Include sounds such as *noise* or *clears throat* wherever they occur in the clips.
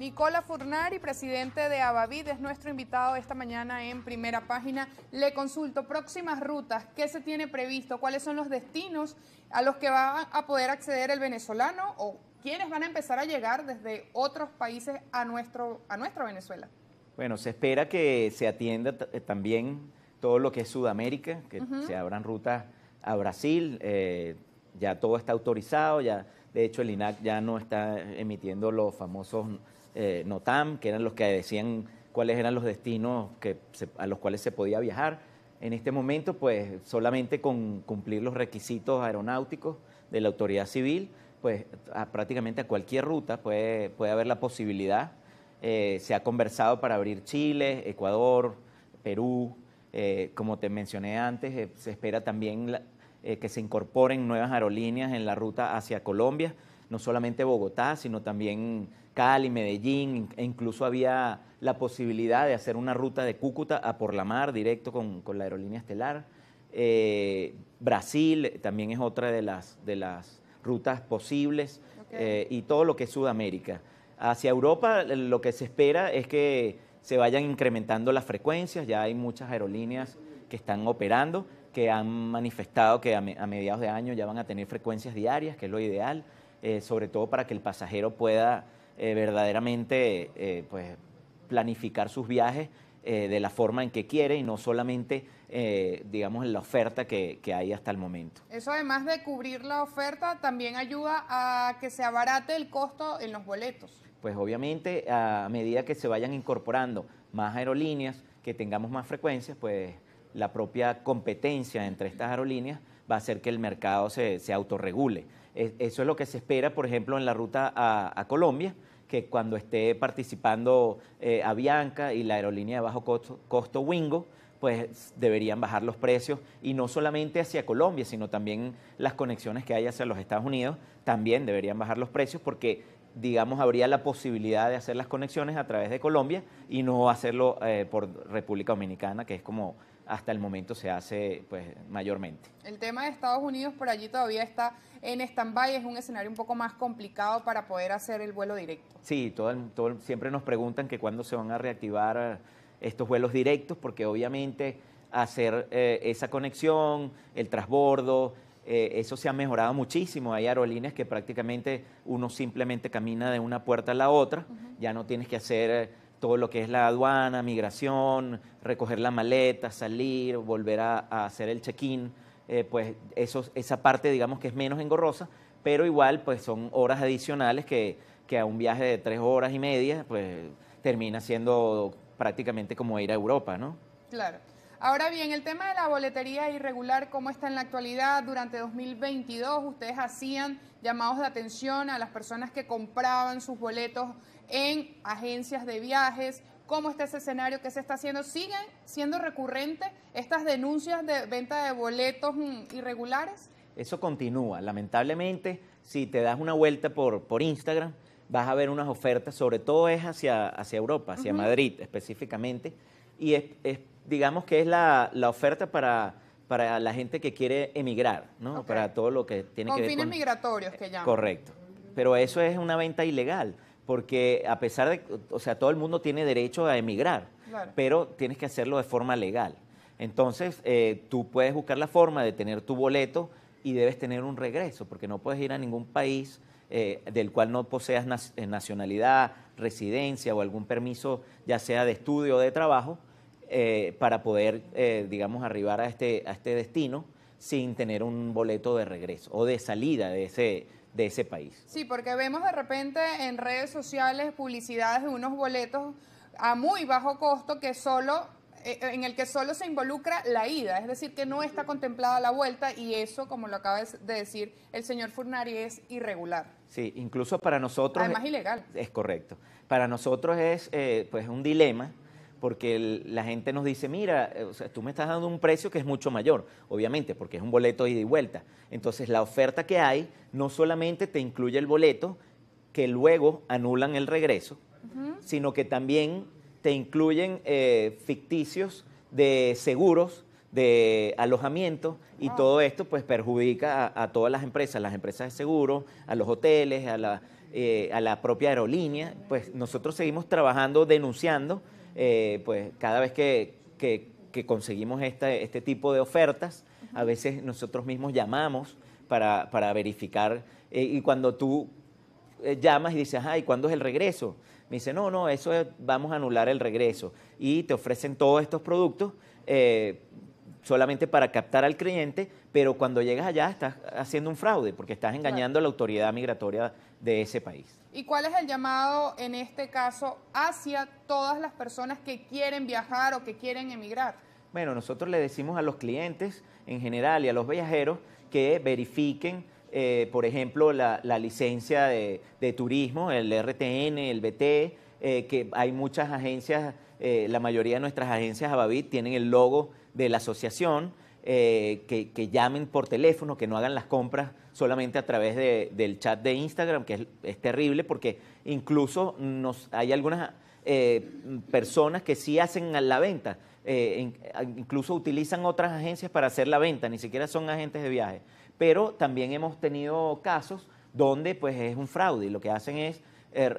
Nicola Furnari, presidente de Abavid, es nuestro invitado esta mañana en primera página. Le consulto próximas rutas, qué se tiene previsto, cuáles son los destinos a los que va a poder acceder el venezolano o quiénes van a empezar a llegar desde otros países a, nuestro, a nuestra Venezuela. Bueno, se espera que se atienda eh, también todo lo que es Sudamérica, que se abran rutas a Brasil, eh, ya todo está autorizado, ya de hecho el INAC ya no está emitiendo los famosos eh, NOTAM, que eran los que decían cuáles eran los destinos a los cuales se podía viajar. En este momento, pues solamente con cumplir los requisitos aeronáuticos de la autoridad civil, pues prácticamente a cualquier ruta puede, haber la posibilidad. Eh, se ha conversado para abrir Chile, Ecuador, Perú. Eh, como te mencioné antes, se espera también que se incorporen nuevas aerolíneas en la ruta hacia Colombia no solamente Bogotá, sino también Cali, Medellín, e incluso había la posibilidad de hacer una ruta de Cúcuta a por la mar directo con, la aerolínea estelar. Eh, Brasil también es otra de las, de las rutas posibles eh, y todo lo que es Sudamérica. Hacia Europa lo que se espera es que se vayan incrementando las frecuencias, ya hay muchas aerolíneas que están operando, que han manifestado que a, mediados de año ya van a tener frecuencias diarias, que es lo ideal. Eh, sobre todo para que el pasajero pueda eh, verdaderamente eh, pues, planificar sus viajes de la forma en que quiere y no solamente, digamos, en la oferta que, que, hay hasta el momento. Eso además de cubrir la oferta, también ayuda a que se abarate el costo en los boletos. Pues obviamente, a medida que se vayan incorporando más aerolíneas, que tengamos más frecuencias, pues la propia competencia entre estas aerolíneas va a hacer que el mercado se, se autorregule. E, eso es lo que se espera, por ejemplo, en la ruta a, Colombia, que cuando esté participando eh, Avianca y la aerolínea de bajo costo, Wingo, pues deberían bajar los precios y no solamente hacia Colombia, sino también las conexiones que hay hacia los Estados Unidos, también deberían bajar los precios porque, digamos, habría la posibilidad de hacer las conexiones a través de Colombia y no hacerlo eh, por República Dominicana, que es como hasta el momento se hace pues mayormente. El tema de Estados Unidos por allí todavía está en stand-by, es un escenario un poco más complicado para poder hacer el vuelo directo. Sí, todo, todo siempre nos preguntan que cuándo se van a reactivar eh, estos vuelos directos, porque obviamente hacer eh, esa conexión, el transbordo, eh, eso se ha mejorado muchísimo. Hay aerolíneas que prácticamente uno simplemente camina de una puerta a la otra, ya no tienes que hacer todo lo que es la aduana, migración, recoger la maleta, salir, volver a, hacer el check-in, eh, pues eso, esa parte digamos que es menos engorrosa, pero igual pues son horas adicionales que, que a un viaje de tres horas y media pues termina siendo prácticamente como ir a Europa, ¿no? Claro. Ahora bien, el tema de la boletería irregular, ¿cómo está en la actualidad? Durante 2022 ustedes hacían llamados de atención a las personas que compraban sus boletos en agencias de viajes. ¿Cómo está ese escenario? que se está haciendo? ¿Siguen siendo recurrentes estas denuncias de venta de boletos mm, irregulares? Eso continúa. Lamentablemente, si te das una vuelta por, por Instagram, vas a ver unas ofertas, sobre todo es hacia, hacia Europa, hacia Madrid específicamente, y es digamos que es la, la oferta para, para la gente que quiere emigrar, ¿no? Para todo lo que tiene que ver con... fines migratorios que llaman. Correcto. Pero eso es una venta ilegal, porque a pesar de... O sea, todo el mundo tiene derecho a emigrar, pero tienes que hacerlo de forma legal. Entonces, eh, tú puedes buscar la forma de tener tu boleto y debes tener un regreso, porque no puedes ir a ningún país eh, del cual no poseas eh, nacionalidad, residencia o algún permiso, ya sea de estudio o de trabajo, eh, para poder, eh, digamos, arribar a este, a este destino sin tener un boleto de regreso o de salida de ese, de ese país. Sí, porque vemos de repente en redes sociales publicidades de unos boletos a muy bajo costo que solo eh, en el que solo se involucra la ida, es decir, que no está contemplada la vuelta y eso, como lo acaba de decir el señor Furnari, es irregular. Sí, incluso para nosotros... Además, ilegal. Es correcto. Para nosotros es pues un dilema porque la gente nos dice, mira, eh, sea, tú me estás dando un precio que es mucho mayor, obviamente, porque es un boleto de ida y vuelta. Entonces la oferta que hay no solamente te incluye el boleto, que luego anulan el regreso, sino que también te incluyen eh, ficticios de seguros, de alojamiento y oh. todo esto pues perjudica a, todas las empresas, las empresas de seguros, a los hoteles, a la, eh, a la propia aerolínea. Pues nosotros seguimos trabajando, denunciando eh, pues cada vez que, conseguimos este tipo de ofertas, a veces nosotros mismos llamamos para, verificar. Eh, y cuando tú eh, llamas y dices, y ¿cuándo es el regreso? Me dice, no, no, eso es, vamos a anular el regreso. Y te ofrecen todos estos productos solamente para captar al cliente, pero cuando llegas allá estás haciendo un fraude porque estás engañando a la autoridad migratoria de ese país. ¿Y cuál es el llamado en este caso hacia todas las personas que quieren viajar o que quieren emigrar? Bueno, nosotros le decimos a los clientes en general y a los viajeros que verifiquen, eh, por ejemplo, la, licencia de, turismo, el RTN, el BT, eh, que hay muchas agencias, eh, la mayoría de nuestras agencias Abavit tienen el logo de la asociación eh, que, llamen por teléfono, que no hagan las compras solamente a través del chat de Instagram, que es, terrible porque incluso nos, hay algunas eh, personas que sí hacen la venta, eh, incluso utilizan otras agencias para hacer la venta, ni siquiera son agentes de viaje. Pero también hemos tenido casos donde pues es un fraude y lo que hacen es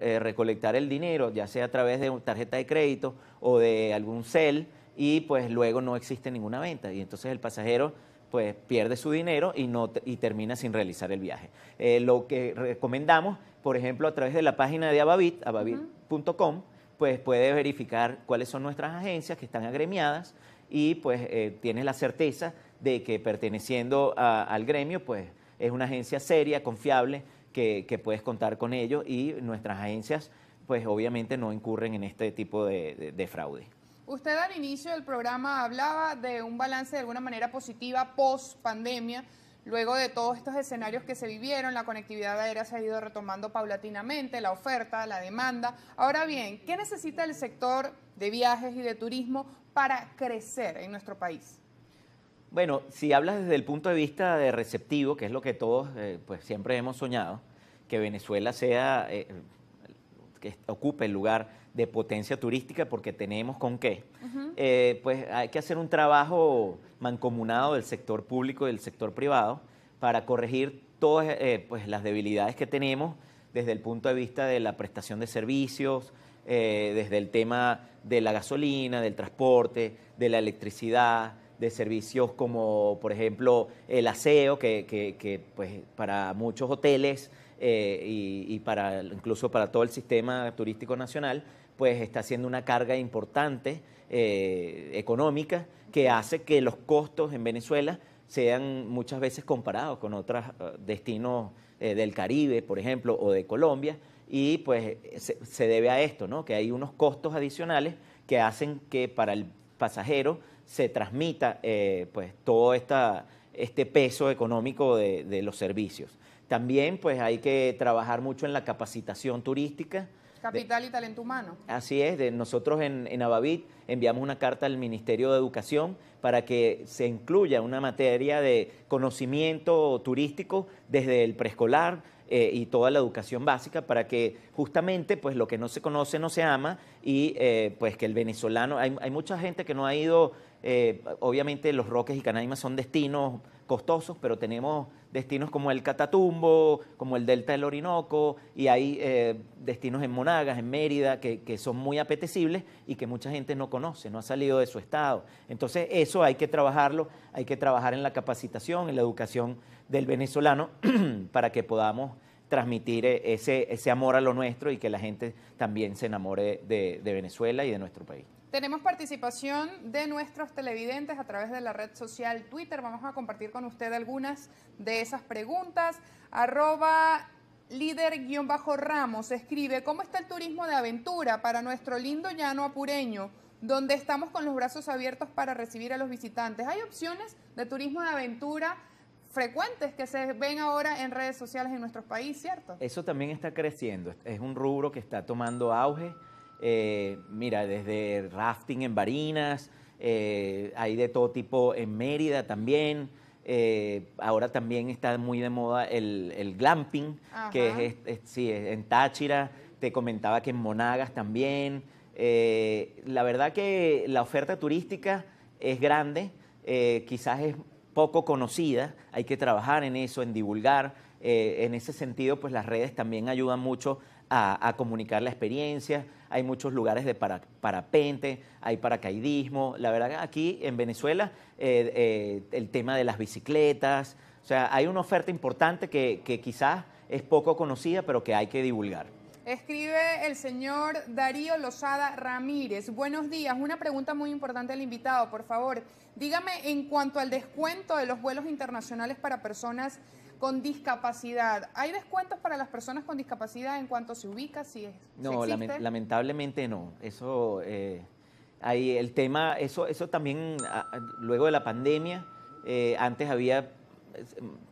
recolectar el dinero, ya sea a través de tarjeta de crédito o de algún cel, y pues luego no existe ninguna venta y entonces el pasajero pues pierde su dinero y, no, y termina sin realizar el viaje. Eh, lo que recomendamos, por ejemplo, a través de la página de Abavit, abavit.com, pues puedes verificar cuáles son nuestras agencias que están agremiadas y pues eh, tienes la certeza de que perteneciendo al gremio, pues es una agencia seria, confiable, que, puedes contar con ellos y nuestras agencias, pues obviamente no incurren en este tipo de fraude. Usted al inicio del programa hablaba de un balance de alguna manera positiva post pandemia. Luego de todos estos escenarios que se vivieron, la conectividad aérea se ha ido retomando paulatinamente, la oferta, la demanda. Ahora bien, ¿qué necesita el sector de viajes y de turismo para crecer en nuestro país? Bueno, si hablas desde el punto de vista de receptivo, que es lo que todos eh, pues siempre hemos soñado, que Venezuela sea eh, que ocupe el lugar de potencia turística porque tenemos con qué. Eh, pues hay que hacer un trabajo mancomunado del sector público y del sector privado para corregir todas eh, pues, las debilidades que tenemos desde el punto de vista de la prestación de servicios, eh, desde el tema de la gasolina, del transporte, de la electricidad, de servicios como, por ejemplo, el aseo, que, pues, para muchos hoteles eh, y, para, incluso para todo el sistema turístico nacional, pues está haciendo una carga importante eh, económica que hace que los costos en Venezuela sean muchas veces comparados con otros eh, destinos del Caribe, por ejemplo, o de Colombia, y pues se, debe a esto, que hay unos costos adicionales que hacen que para el pasajero se transmita pues todo este peso económico de los servicios. También pues hay que trabajar mucho en la capacitación turística. Capital y talento humano. Así es, de, nosotros en, en Abavit enviamos una carta al Ministerio de Educación para que se incluya una materia de conocimiento turístico desde el preescolar, eh, y toda la educación básica para que justamente pues lo que no se conoce no se ama y eh, pues que el venezolano, hay, hay, mucha gente que no ha ido eh, obviamente los Roques y Canaima son destinos costosos, pero tenemos destinos como el Catatumbo, como el Delta del Orinoco, y hay eh, destinos en Monagas, en Mérida, que, son muy apetecibles y que mucha gente no conoce, no ha salido de su estado. Entonces eso hay que trabajarlo, hay que trabajar en la capacitación, en la educación del venezolano *clears throat* para que podamos transmitir eh, ese, ese amor a lo nuestro y que la gente también se enamore de Venezuela y de nuestro país. Tenemos participación de nuestros televidentes a través de la red social Twitter. Vamos a compartir con usted algunas de esas preguntas. Arroba líder-ramos escribe, ¿cómo está el turismo de aventura para nuestro lindo llano apureño? donde estamos con los brazos abiertos para recibir a los visitantes. Hay opciones de turismo de aventura frecuentes que se ven ahora en redes sociales en nuestro país, ¿cierto? Eso también está creciendo, es un rubro que está tomando auge eh, mira, desde rafting en Barinas, eh, hay de todo tipo en Mérida también. Eh, ahora también está muy de moda el, glamping, que es, en Táchira, te comentaba que en Monagas también. la verdad que la oferta turística es grande, quizás es poco conocida, hay que trabajar en eso, en divulgar. en ese sentido, pues las redes también ayudan mucho a comunicar la experiencia, hay muchos lugares de parapente, hay paracaidismo. La verdad, aquí en Venezuela eh, eh, el tema de las bicicletas, o sea, hay una oferta importante que quizás es poco conocida, pero que hay que divulgar. Escribe el señor Darío Lozada Ramírez. Buenos días. Una pregunta muy importante al invitado, por favor. Dígame en cuanto al descuento de los vuelos internacionales para personas con discapacidad. ¿Hay descuentos para las personas con discapacidad en cuanto se ubica? Si es, no, lamentablemente no. Eso, eh, ahí el tema, eso, eso también, luego de la pandemia, eh, antes había,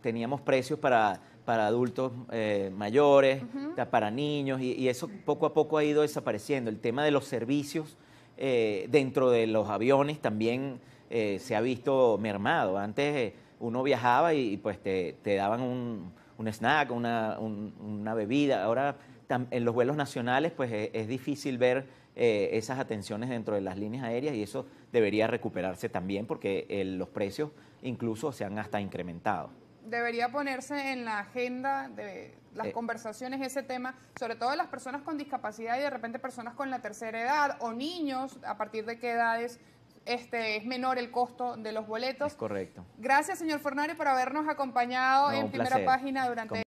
teníamos precios para para adultos eh, mayores, para niños, y, eso poco a poco ha ido desapareciendo. El tema de los servicios eh, dentro de los aviones también eh, se ha visto mermado. Antes uno viajaba y, pues te, daban un, snack, una, bebida. Ahora en los vuelos nacionales pues e, es difícil ver esas atenciones dentro de las líneas aéreas y eso debería recuperarse también porque los precios incluso se han hasta incrementado debería ponerse en la agenda de las eh. conversaciones ese tema, sobre todo las personas con discapacidad y de repente personas con la tercera edad o niños, a partir de qué edades este, es menor el costo de los boletos. correcto. Gracias, señor Fornario, por habernos acompañado en primera página durante...